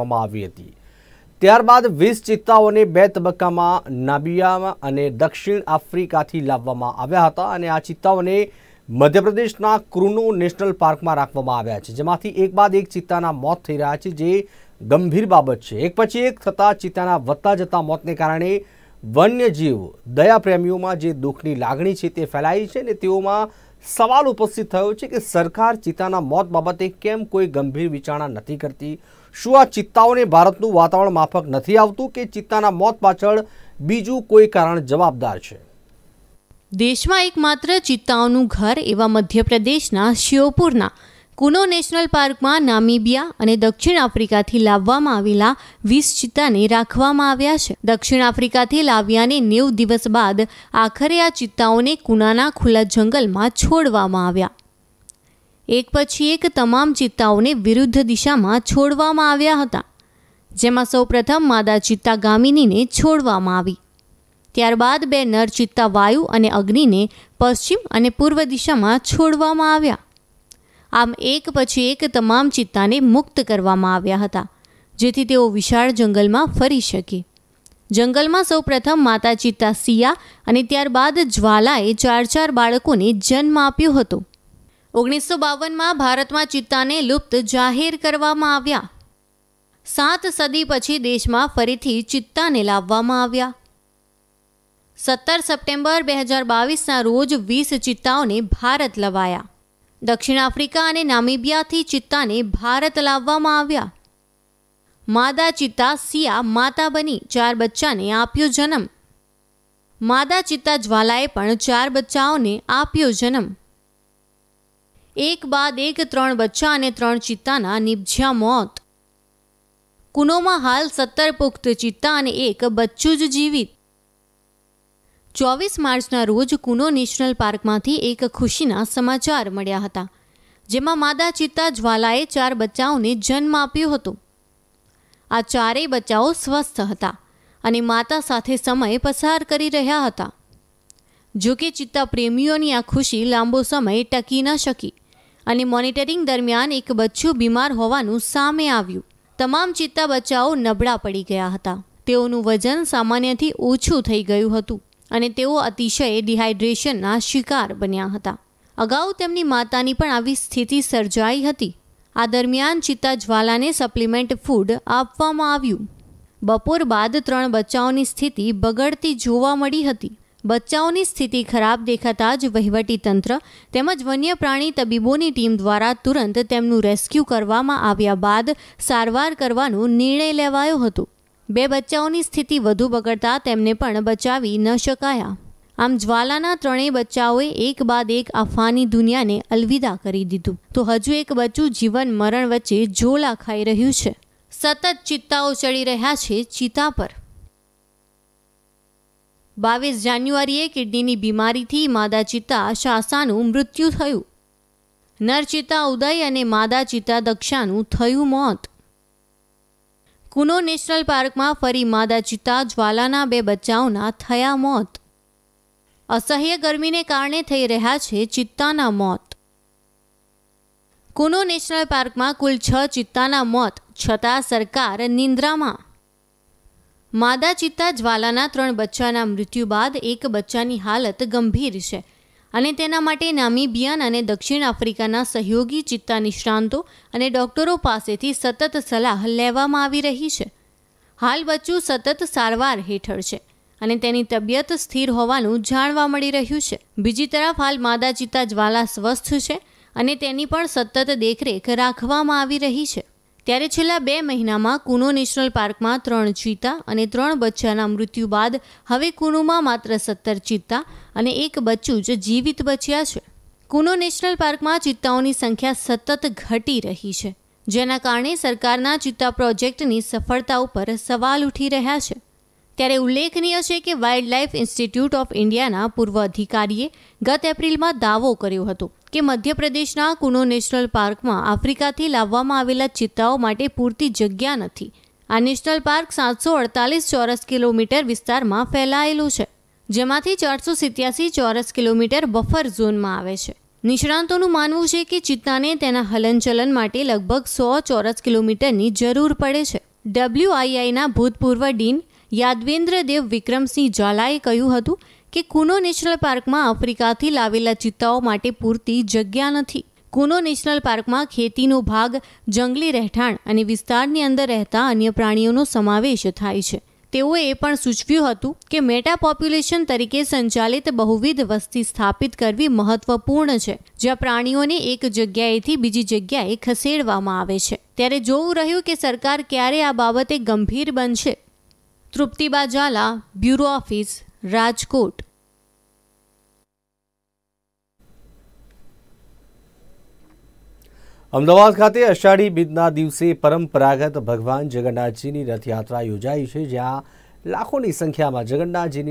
આપવામાં આવી હતી ત્યારબાદ વીસ ચિત્તાઓને બે તબક્કામાં નાબિયામાં અને દક્ષિણ આફ્રિકાથી લાવવામાં આવ્યા હતા અને આ ચિત્તાઓને મધ્યપ્રદેશના ક્રુનો નેશનલ પાર્કમાં રાખવામાં આવ્યા છે જેમાંથી એક બાદ એક ચિત્તાના મોત થઈ રહ્યા છે જે ગંભીર બાબત છે એક પછી એક થતાં ચિત્તાના વધતા જતા મોતને કારણે વન્યજીવ દયાપ્રેમીઓમાં જે દુઃખની લાગણી છે તે ફેલાઈ છે અને તેઓમાં સવાલ ઉપસ્થિત થયો છે કે સરકાર ચિત્તાના મોત બાબતે કેમ કોઈ ગંભીર વિચારણા નથી કરતી શું આ ચિત્તાઓને ભારતનું વાતાવરણ માફક નથી આવતું કે ચિત્તાના મોત પાછળ બીજું કોઈ કારણ જવાબદાર છે દેશમાં એકમાત્ર ચિત્તાઓનું ઘર એવા મધ્યપ્રદેશના શિવપુરના કુનો નેશનલ પાર્કમાં નામીબિયા અને દક્ષિણ આફ્રિકાથી લાવવામાં આવેલા વીસ ચિત્તાને રાખવામાં આવ્યા છે દક્ષિણ આફ્રિકાથી લાવ્યાને નેવ દિવસ બાદ આખરે આ ચિત્તાઓને કુનાના ખુલ્લા જંગલમાં છોડવામાં આવ્યા એક પછી એક તમામ ચિત્તાઓને વિરુદ્ધ દિશામાં છોડવામાં આવ્યા હતા જેમાં સૌપ્રથમ માદા ચિત્તા ગામિનીને છોડવામાં આવી ત્યારબાદ બે નર ચિત્તા વાયુ અને અગ્નિને પશ્ચિમ અને પૂર્વ દિશામાં છોડવામાં આવ્યા આમ એક પછી એક તમામ ચિત્તાને મુક્ત કરવામાં આવ્યા હતા જેથી તેઓ વિશાળ જંગલમાં ફરી શકે જંગલમાં સૌપ્રથમ માતા ચિત્તા સિયા અને ત્યારબાદ જ્વાલાએ ચાર ચાર બાળકોને જન્મ આપ્યો હતો ઓગણીસો બાવનમાં ભારતમાં ચિત્તાને લુપ્ત જાહેર કરવામાં આવ્યા સાત સદી પછી દેશમાં ફરીથી ચિત્તાને લાવવામાં આવ્યા સત્તર સપ્ટેમ્બર બે હજાર બાવીસના રોજ વીસ ચિત્તાઓને ભારત લવાયા દક્ષિણ આફ્રિકા અને નામિબિયાથી ચિત્તાને ભારત લાવવામાં આવ્યા માદા ચિત્તા સિયા માતા બની ચાર બચ્ચાને આપ્યો જન્મ માદા ચિત્તા જ્વાલાએ પણ ચાર બચ્ચાઓને આપ્યો જન્મ એક બાદ એક ત્રણ બચ્ચા અને ત્રણ ચિત્તાના નિપજ્યા મોત કુનોમાં હાલ સત્તર પુખ્ત ચિત્તા અને એક બચ્ચું જ જીવિત ચોવીસ માર્ચના રોજ કુનો નેશનલ પાર્કમાંથી એક ખુશીના સમાચાર મળ્યા હતા જેમાં માદા ચિત્તા જ્વાલાએ ચાર બચ્ચાઓને જન્મ આપ્યો હતો આ ચારેય બચ્ચાઓ સ્વસ્થ હતા અને માતા સાથે સમય પસાર કરી રહ્યા હતા જોકે ચિત્તા પ્રેમીઓની આ ખુશી લાંબો સમય ટકી ન શકી અને મોનિટરિંગ દરમિયાન એક બચ્ચું બીમાર હોવાનું સામે આવ્યું તમામ ચિત્તા બચ્ચાઓ નબળા પડી ગયા હતા તેઓનું વજન સામાન્યથી ઓછું થઈ ગયું હતું અને તેઓ અતિશય ડિહાઇડ્રેશનના શિકાર બન્યા હતા અગાઉ તેમની માતાની પણ આવી સ્થિતિ સર્જાઈ હતી આ દરમિયાન ચિત્તા જ્વાલાને સપ્લિમેન્ટ ફૂડ આપવામાં આવ્યું બપોર બાદ ત્રણ બચ્ચાઓની સ્થિતિ બગડતી જોવા મળી હતી બચ્ચાઓની સ્થિતિ ખરાબ દેખાતા જ તંત્ર તેમજ વન્ય પ્રાણી તબીબોની ટીમ દ્વારા તુરંત તેમનું રેસ્ક્યુ કરવામાં આવ્યા બાદ સારવાર કરવાનો નિર્ણય લેવાયો હતો બે બચ્ચાઓની સ્થિતિ વધુ બગડતા તેમને પણ બચાવી ન શકાયા આમ જ્વાલાના ત્રણેય બચ્ચાઓએ એક બાદ એક આ ફાની દુનિયાને અલવિદા કરી દીધું તો હજુ એક બચ્ચું જીવન મરણ વચ્ચે જોલા ખાઈ રહ્યું છે સતત ચિત્તાઓ ચડી રહ્યા છે ચિતા પર બાવીસ જાન્યુઆરીએ કિડનીની બીમારીથી માદા ચિત્તા શાસાનું મૃત્યુ થયું નર ચિત્તા ઉદય અને માદા ચિત્તા દક્ષાનું થયું મોત કુનો નેશનલ પાર્કમાં ફરી માદા ચિત્તા જ્વાલાના બે બચ્ચાઓના થયા મોત અસહ્ય ગરમીને કારણે થઈ રહ્યા છે ચિત્તાના મોત કુનો નેશનલ પાર્કમાં કુલ છ ચિત્તાના મોત છતાં સરકાર નિંદ્રામાં માદા ચિત્તા જ્વાલાના ત્રણ બચ્ચાના મૃત્યુ બાદ એક બચ્ચાની હાલત ગંભીર છે અને તેના માટે નામીબિયાન અને દક્ષિણ આફ્રિકાના સહયોગી ચિત્તા નિષ્ણાંતો અને ડોક્ટરો પાસેથી સતત સલાહ લેવામાં આવી રહી છે હાલ બચ્ચું સતત સારવાર હેઠળ છે અને તેની તબિયત સ્થિર હોવાનું જાણવા મળી રહ્યું છે બીજી તરફ હાલ માદા ચિત્તા જ્વાલા સ્વસ્થ છે અને તેની પણ સતત દેખરેખ રાખવામાં આવી રહી છે ત્યારે છેલ્લા બે મહિનામાં કુનો નેશનલ પાર્કમાં ત્રણ ચીતા અને ત્રણ બચ્ચાના મૃત્યુ બાદ હવે કુનોમાં માત્ર સત્તર ચિત્તા અને એક બચ્ચું જ જીવિત બચ્યા છે કુનો નેશનલ પાર્કમાં ચિત્તાઓની સંખ્યા સતત ઘટી રહી છે જેના કારણે સરકારના ચિત્તા પ્રોજેક્ટની સફળતા ઉપર સવાલ ઉઠી રહ્યા છે ત્યારે ઉલ્લેખનીય છે કે વાઇલ્ડ લાઇફ ઇન્સ્ટિટ્યૂટ ઓફ ઇન્ડિયાના પૂર્વ અધિકારીએ ગત એપ્રિલમાં દાવો કર્યો હતો કે મધ્યપ્રદેશના કુનો નેશનલ પાર્કમાં આફ્રિકાથી લાવવામાં આવેલા ચિત્તાઓ માટે પૂરતી જગ્યા નથી આ નેશનલ પાર્ક સાતસો અડતાલીસ ચોરસ કિલોમીટર વિસ્તારમાં ફેલાયેલું છે જેમાંથી ચારસો સિત્યાસી ચોરસ કિલોમીટર બફર ઝોનમાં આવે છે નિષ્ણાંતોનું માનવું છે કે ચિત્તાને તેના હલનચલન માટે લગભગ સો ચોરસ કિલોમીટરની જરૂર પડે છે ડબ્લ્યુઆઈઆઈના ભૂતપૂર્વ ડીન યાદવેન્દ્ર દેવ વિક્રમસિંહ ઝાલાએ કહ્યું હતું કે કુનો નેશનલ પાર્કમાં આફ્રિકાથી લાવેલા ચિત્તાઓ માટે પૂરતી જગ્યા નથી કુનો નેશનલ પાર્કમાં ખેતીનો ભાગ જંગલી રહેઠાણ અને વિસ્તારની અંદર રહેતા અન્ય પ્રાણીઓનો સમાવેશ થાય છે તેઓએ એ પણ સૂચવ્યું હતું કે મેટા પોપ્યુલેશન તરીકે સંચાલિત બહુવિધ વસ્તી સ્થાપિત કરવી મહત્વપૂર્ણ છે જ્યાં પ્રાણીઓને એક જગ્યાએથી બીજી જગ્યાએ ખસેડવામાં આવે છે ત્યારે જોવું રહ્યું કે સરકાર ક્યારે આ બાબતે ગંભીર બનશે તૃપ્તિબા ઝાલા બ્યુરો ઓફિસ રાજકોટ અમદાવાદ ખાતે અષાઢી બીજના દિવસે પરંપરાગત ભગવાન જગન્નાથજીની રથયાત્રા યોજાઈ છે જ્યાં લાખોની સંખ્યામાં જગન્નાથજીની